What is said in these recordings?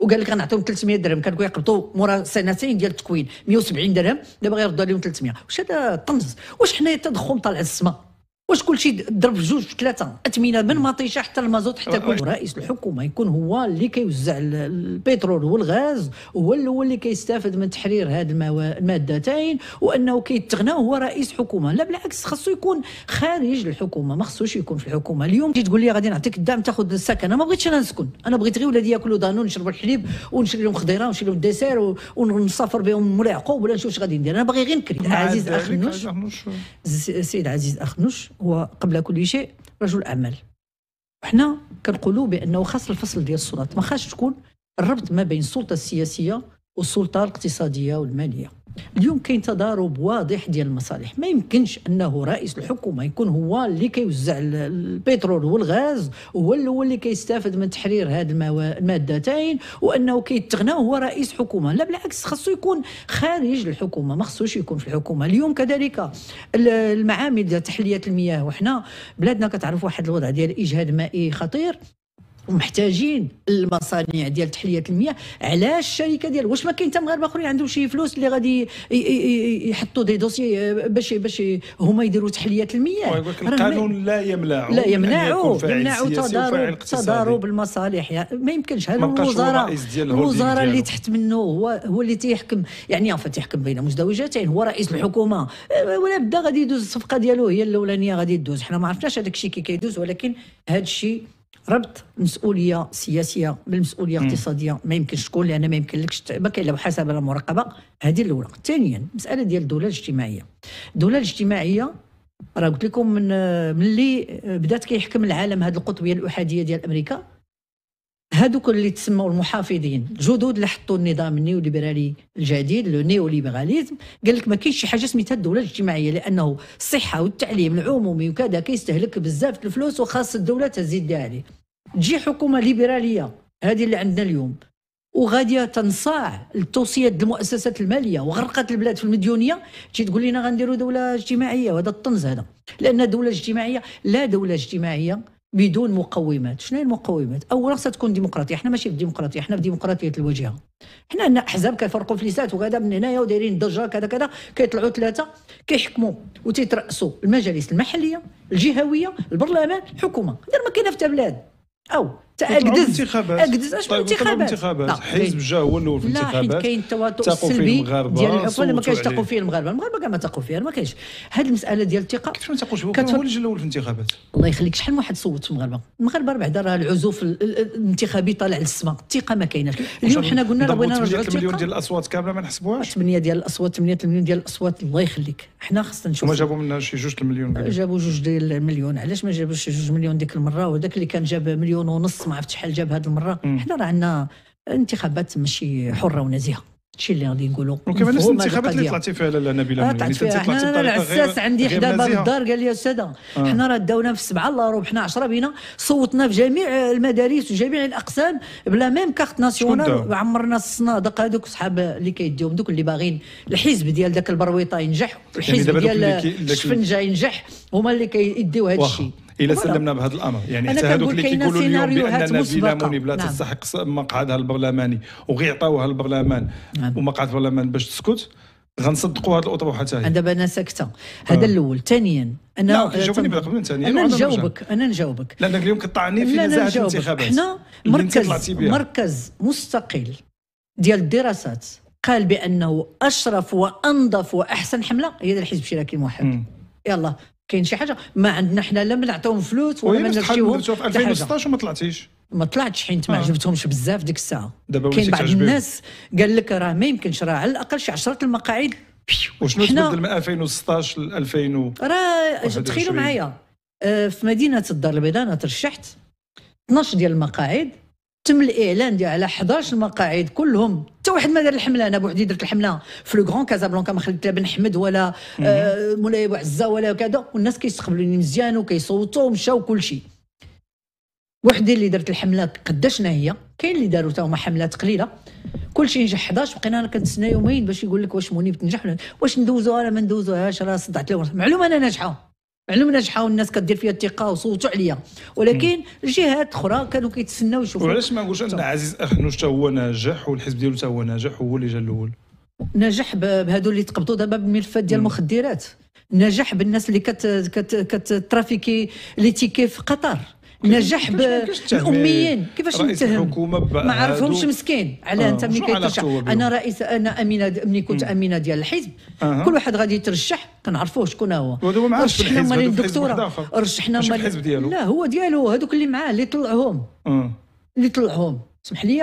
وقال لك غنعطيهم 300 درهم كانوا يقبطوا مورا سنتين ديال التكوين 170 درهم دابا غيردوا عليهم 300 واش هذا طنز واش حنايا التدخل طالع السماء واش كلشي ضرب جوج في ثلاثه اثمنه من مطيشه حتى المازوت حتى كل رئيس الحكومه يكون هو اللي كيوزع البترول والغاز هو الاول اللي كيستافد من تحرير هذه المادتين وانه كيتغنى هو رئيس حكومه لا بالعكس خاصو يكون خارج الحكومه ما خصوش يكون في الحكومه اليوم تجي تقول لي غادي نعطيك الدعم تاخذ السكن انا ما بغيتش انا نسكن انا بغيت غير ولادي ياكلوا دانون يشربوا الحليب ونشري لهم خضيره ونشري لهم الدسير ونسافر بهم مولاي عقوب ولا نشوف واش غادي ندير انا باغي غير نكري عزيز اخ نوش السيد عزيز نوش هو قبل كل شيء رجل اعمال وحنا كنقولوا بانه خاص الفصل ديال السلطات ما خاصش تكون الربط ما بين السلطه السياسيه والسلطه الاقتصاديه والماليه اليوم كاين تضارب واضح ديال المصالح ما يمكنش انه رئيس الحكومه يكون هو اللي كيوزع البترول والغاز هو الاول اللي كيستافد من تحرير هذه المادتين وانه كيتغنى هو رئيس حكومه لا بالعكس خصو يكون خارج الحكومه ما خصوش يكون في الحكومه اليوم كذلك المعامل ديال تحليه المياه وحنا بلادنا كتعرف واحد الوضع ديال اجهاد مائي خطير ومحتاجين المصانع ديال تحليه المياه علاش الشركه ديال واش ما كاين حتى مغاربه اخرين عندهم شي فلوس اللي غادي يحطوا دي دوسي آه، باش باش هما يديروا تحليه المياه القانون لا يمنعه لا يمنعه يمنعه تضارب تضارب المصالح يعني ما يمكنش هذا الوزراء الوزراء اللي تحت منه هو هو اللي تيحكم يعني انفا تيحكم بين مزدوجتين هو رئيس الحكومه آه، ولا بدا غادي يدوز الصفقه ديالو هي الاولانيه غادي يدوز حنا ما عرفناش هذاك الشيء كي كيدوز ولكن هذا الشيء ربط مسؤوليه سياسيه بالمسؤوليه الاقتصاديه ما يمكنش تكون لان ما يمكنلكش ما كاين لا محاسبه لا مراقبه هذه الاولى ثانيا المساله ديال الدوله الاجتماعيه الدوله الاجتماعيه راه قلت لكم من ملي آه، بدات كيحكم العالم هذه القطبيه الاحاديه ديال امريكا هذوك اللي تسموا المحافظين الجدد اللي حطوا النظام النيوليبرالي الجديد لو نيوليبراليزم قال لك ما كاينش شي حاجه سميتها الدوله الاجتماعيه لانه الصحه والتعليم العمومي وكذا كيستهلك بزاف الفلوس وخاص الدوله تزيد عليه تجي حكومه ليبراليه هذه اللي عندنا اليوم وغادي تنصاع لتوصيات المؤسسات الماليه وغرقت البلاد في المديونيه تجي تقول لنا غنديروا دوله اجتماعيه وهذا الطنز هذا لان الدوله الاجتماعيه لا دوله اجتماعيه بدون مقومات شنو هي المقومات اولا خصها تكون ديمقراطيه حنا ماشي في ديمقراطيه حنا في ديمقراطيه الواجهه حنا عندنا احزاب كيفرقوا في ليسات وكذا من هنايا ودايرين ضجه كذا كذا كيطلعوا ثلاثه كيحكموا وتيترأسوا المجالس المحليه الجهويه البرلمان الحكومه غير ما كاينه في بلاد او اكدز اكدز اشنو الانتخابات طيب، حزب إيه. جا هو الاول في الانتخابات لا حيت كاين التواطؤ السلبي ديال عفوا ما كانش تقوا فيه المغاربه المغاربه كاع ما تقوا فيها ما كاينش هذه المساله ديال الثقه كيفاش ما تقوش هو كتفر... الاول في الانتخابات الله يخليك شحال من واحد صوت في المغاربه المغاربه بعدا راه العزوف الانتخابي طالع للسماء الثقه ما كايناش اليوم حنا قلنا راه بغينا نرجعوا الثقه مليون ديال الاصوات كامله ما نحسبوهاش 8 ديال الاصوات 8 مليون ديال الاصوات الله يخليك حنا خصنا نشوف هما جابوا منها شي 2 المليون جابوا جوج ديال المليون علاش ما جابوش جوج مليون ديك المره وداك اللي كان جاب مليون ونص ما عرفت شحال جاب هذه المره حنا راه عندنا انتخابات ماشي حره ونزيهه هادشي اللي غادي نقولوا وكما نفس الانتخابات اللي طلعتي فيها لاله نبيله آه، يعني طلعت فيها انا العساس عندي حدا باب الدار قال لي استاذه آه. حنا راه داونا في سبعه الله روب حنا 10 بينا صوتنا في جميع المدارس وجميع الاقسام بلا ميم كارت ناسيونال وعمرنا الصنادق هذوك صحاب اللي كيديهم دوك اللي باغين الحزب ديال ذاك البرويطه ينجح الحزب يعني ديال الشفنجه ينجح هما اللي كيديو هذا الشيء الى سلمنا بهذا الامر يعني حتى هذوك اللي كيقولوا اليوم باننا فيلا موني بلا تستحق نعم. مقعدها البرلماني وغير عطاوها البرلمان نعم. ومقعد البرلمان باش تسكت غنصدقوا هذه الاطروحه تاعي دابا انا ساكته هذا آه. الاول ثانيا انا جاوبني قبل ثانيا انا نجاوبك انا نجاوبك لانك اليوم كطعني في نزاهه الانتخابات حنا مركز مركز مستقل ديال الدراسات قال بانه اشرف وانظف واحسن حمله هي الحزب الشراكي الموحد يلا كاين شي حاجه ما عندنا حنا لا بنعطيهم فلوس ولا ما نمشيوهم في 2016 وما طلعتيش ما طلعتش حيت ما آه. عجبتهمش بزاف ديك الساعه كاين بعض الناس قال لك راه ما يمكنش راه على الاقل شي 10 المقاعد وشنو تبدل من 2016 ل 2000 راه تخيلوا معايا آه، في مدينه الدار البيضاء انا ترشحت 12 ديال المقاعد تم الاعلان ديال على 11 مقاعد كلهم حتى واحد ما دار الحمله انا بوحدي درت الحمله في لو غران كازابلانكا ما خليت لا بن حمد ولا آه، مولاي بوعزه عزه ولا كذا والناس كيستقبلوني مزيان وكيصوتوا ومشاو كلشي وحدي اللي درت الحمله قداشنا هي كاين اللي داروا تا هما حملات قليله كلشي نجح 11 بقينا انا كنتسنى يومين باش يقول لك واش موني بتنجح واش ندوزوها ولا ما ندوزوهاش راه صدعت لهم معلومه انا ناجحه علم ناجحه والناس كدير فيها الثقه وصوتوا عليا ولكن الجهات اخرى كانوا كيتسناو يشوفوا وعلاش ما نقولش ان عزيز اخنوش حتى هو ناجح والحزب ديالو حتى هو ناجح هو اللي جا الاول نجح بهذو اللي تقبضوا دابا بالملفات ديال المخدرات نجح بالناس اللي كت كت كت ترافيكي لي تيكي في قطر نجح بالاميين كيفاش نتهم ما عرفهمش مسكين على آه. انت ملي كيترشح انا رئيس انا امينه ملي كنت امينه ديال الحزب أه. كل واحد غادي يترشح كنعرفوه شكون هو رشحنا مالي الدكتوره رشحنا مالي الحزب ديالو لا هو ديالو هذوك اللي معاه اللي طلعهم آه. اللي طلعهم سمح لي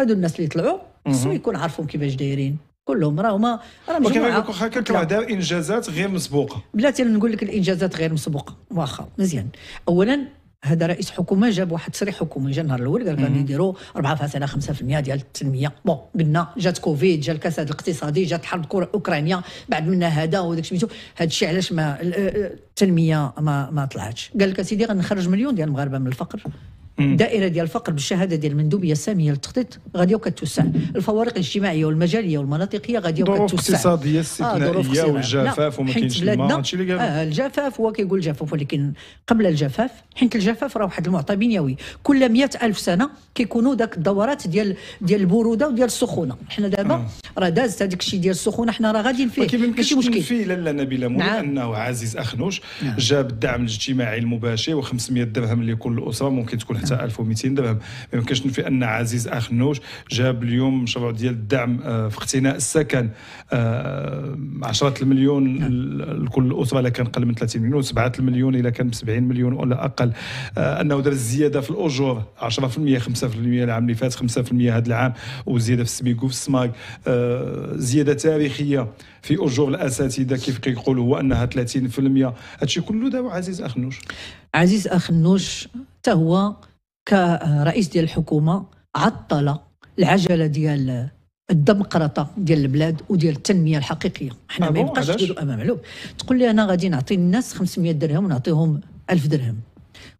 هادو الناس اللي طلعوا خصهم يكون عارفهم كيفاش دايرين كلهم راه هما راه مجموعه ولكن واخا انجازات غير مسبوقه بلاتي نقول لك الانجازات غير مسبوقه واخا مزيان اولا هذا رئيس حكومه جاب واحد تصريح حكومي جا النهار الاول قال غادي يديروا 4.5% ديال التنميه بون قلنا جات كوفيد جا الكساد الاقتصادي جات حرب الاوكرانيه بعد منا هذا وداك الشيء هذا الشيء علاش ما التنميه ما ما طلعتش قال لك اسيدي غنخرج مليون ديال المغاربه من الفقر دائره ديال الفقر بالشهاده ديال المندوبيه الساميه للتخطيط غادي كتوسع الفوارق الاجتماعيه والمجاليه والمناطقيه غادي كتوسع اقتصاديه آه، استثنائيه آه والجفاف نعم، وما كاينش الماء اللي آه الجفاف هو كيقول الجفاف ولكن قبل الجفاف حيت الجفاف راه واحد المعطى بنيوي كل مئة ألف سنه كيكونوا داك الدورات ديال ديال البروده وديال السخونه حنا دابا آه. راه دازت هذاك الشيء ديال السخونه حنا راه غاديين فيه ماشي مشكل فيه لا نبيله مولى نعم. انه عزيز اخنوش نعم. جاب الدعم الاجتماعي المباشر و500 درهم لكل اسره ممكن تكون حتى 1200 درهم ما يمكنش ننفي ان عزيز اخ نوش جاب اليوم مشروع ديال الدعم آه، في اقتناء السكن 10 آه، المليون لكل اسره الا كان قل من 30 مليون 7 المليون الا كان ب 70 مليون ولا اقل آه، انه دار الزياده في الاجور 10% 5% العام اللي فات 5% هذا العام وزياده في السميكو في السماك زياده تاريخيه في اجور الاساتذه كيف كيقولوا هو انها 30% هادشي كله دابا عزيز اخنوش عزيز اخنوش حتى هو كرئيس ديال الحكومه عطل العجله ديال الدمقرطه ديال البلاد وديال التنميه الحقيقيه حنا آه ما يبقاش تقولوا امام علوب تقول لي انا غادي نعطي الناس 500 درهم ونعطيهم 1000 درهم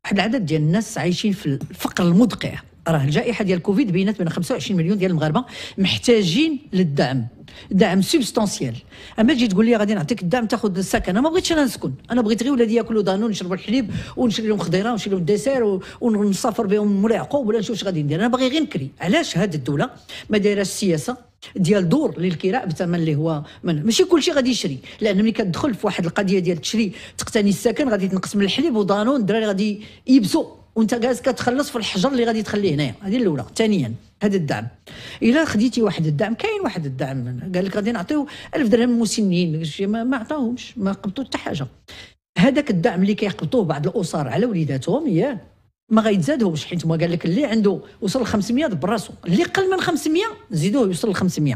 واحد العدد ديال الناس عايشين في الفقر المدقع راه الجائحه ديال كوفيد بينات بان 25 مليون ديال المغاربه محتاجين للدعم دعم سبستانسيال اما تجي تقول لي غادي نعطيك الدعم تاخذ السكن انا ما بغيتش انا نسكن انا بغيت غير ولادي ياكلوا دانون يشربوا الحليب ونشري لهم خضيره ونشري لهم الديسير ونسافر بهم مولاي يعقوب ولا نشوف اش غادي ندير انا باغي غير نكري علاش هذه الدوله ما دايراش السياسه ديال دور للكراء بثمن اللي هو من ماشي كل شيء غادي يشري لان ملي كتدخل في واحد القضيه ديال تشري تقتني السكن غادي تنقص من الحليب ودانون الدراري غادي يبسوا وانت جالس كتخلص في الحجر اللي غادي تخليه هنايا هذه الاولى ثانيا هذا الدعم الا خديتي واحد الدعم كاين واحد الدعم قال لك غادي نعطيو 1000 درهم مسنين ما, ما عطاهمش ما قبطوا حتى حاجه هذاك الدعم اللي كيقبطوه بعض الاسر على وليداتهم ياه ما غيتزادهمش حيت ما قال لك اللي عنده وصل ل 500 براسو اللي قل من 500 نزيدوه يوصل ل 500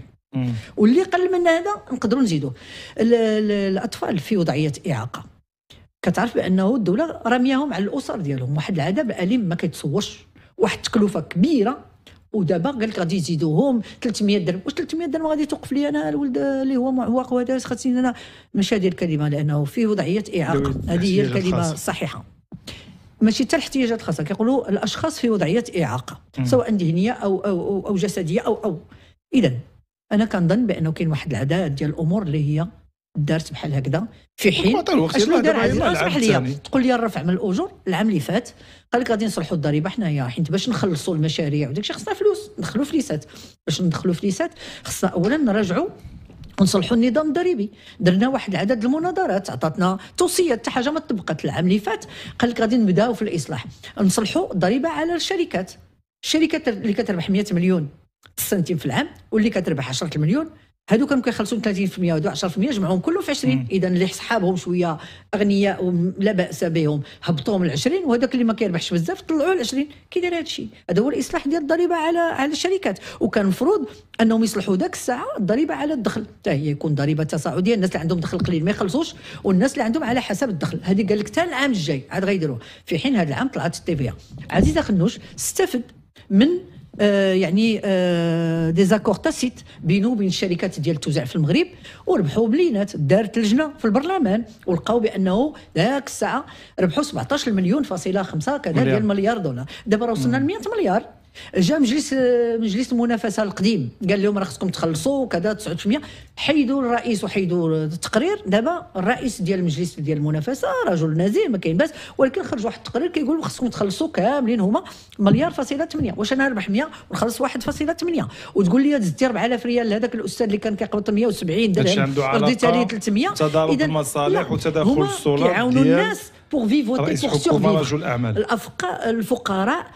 واللي قل من هذا نقدروا نزيدوه الاطفال في وضعيه اعاقه كتعرف بانه الدوله رميهم على الاسر ديالهم واحد العذاب اليم ما كيتصورش واحد التكلفه كبيره ودابا قال لك غادي يزيدوهم 300 درهم واش 300 درهم غادي توقف لي انا الولد اللي هو معوق وهذا خاصني انا ماشي هذه الكلمه لانه في وضعيه اعاقه هذه هي الكلمه الصحيحه ماشي حتى الاحتياجات الخاصه كيقولوا الاشخاص في وضعيه اعاقه سواء ذهنيه أو, او او او جسديه او او اذا انا كنظن بانه كاين واحد العداد ديال الامور اللي هي دارت بحال هكذا في حين اشنو دار اسمح لي تقول لي الرفع من الاجور العام اللي فات قال لك غادي نصلحوا الضريبه حنايا حيت باش نخلصوا المشاريع وداك الشيء خصنا فلوس ندخلوا فليسات باش ندخلوا فليسات خصنا اولا نراجعوا ونصلحوا النظام الضريبي درنا واحد العدد المناظرات عطاتنا توصيه حتى حاجه ما طبقت العام اللي فات قال لك غادي نبداو في الاصلاح نصلحوا الضريبه على الشركات الشركات اللي كتربح 100 مليون سنتيم في العام واللي كتربح 10 مليون هادو كانوا كيخلصوا 30% هادو 10% جمعوهم كله في 20 اذا اللي صحابهم شويه اغنياء لا باس بهم هبطوهم ل 20 وهذاك اللي ما كيربحش بزاف طلعوه ل 20 كي داير الشيء هذا هو الاصلاح ديال الضريبه على على الشركات وكان المفروض انهم يصلحوا ذاك الساعه الضريبه على الدخل حتى هي يكون ضريبه تصاعديه الناس اللي عندهم دخل قليل ما يخلصوش والناس اللي عندهم على حسب الدخل هذه قال لك حتى العام الجاي عاد غيديروها في حين هذا العام طلعت التيفيا عزيزه خنوش استفد من آه، يعني دي زاكور تاسيت بينه وبين الشركات ديال التوزيع في المغرب وربحوا بلينات دارت لجنه في البرلمان ولقاو بانه ذاك الساعه ربحوا 17 مليون فاصله 5 كذا ديال مليار دولار دابا وصلنا ل 100 مليار جا مجلس مجلس المنافسه القديم قال لهم راه خصكم تخلصوا كذا 900 حيدوا الرئيس وحيدوا التقرير دابا الرئيس ديال المجلس ديال المنافسه رجل نزيه ما كاين باس ولكن خرج واحد التقرير كيقول خصكم تخلصوا كاملين هما مليار فاصله 8 واش انا نربح 100 ونخلص 1.8 وتقول لي زدتي 4000 ريال لهذاك الاستاذ اللي كان كيقبض 170 درهم رديت عليه 300 تضارب المصالح وتداخل السلطه كيعاونوا الناس بور فيفوتي بور سيرفيفر الفقراء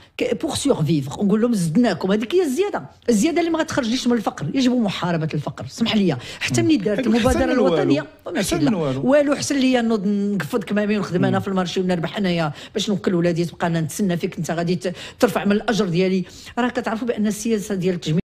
بور سيرفيفر نقول لهم زدناكم هذيك هي الزياده الزياده اللي ما غتخرجنيش من الفقر يجب محاربه الفقر سمح لي حتى ملي دارت المبادره الوطنيه ماشي لا والو حسن لي نوض نقفض كمامي ونخدم انا في المارشي ونربح انايا باش نوكل ولادي تبقى انا نتسنى فيك انت غادي ترفع من الاجر ديالي راه كتعرفوا بان السياسه ديال التجميل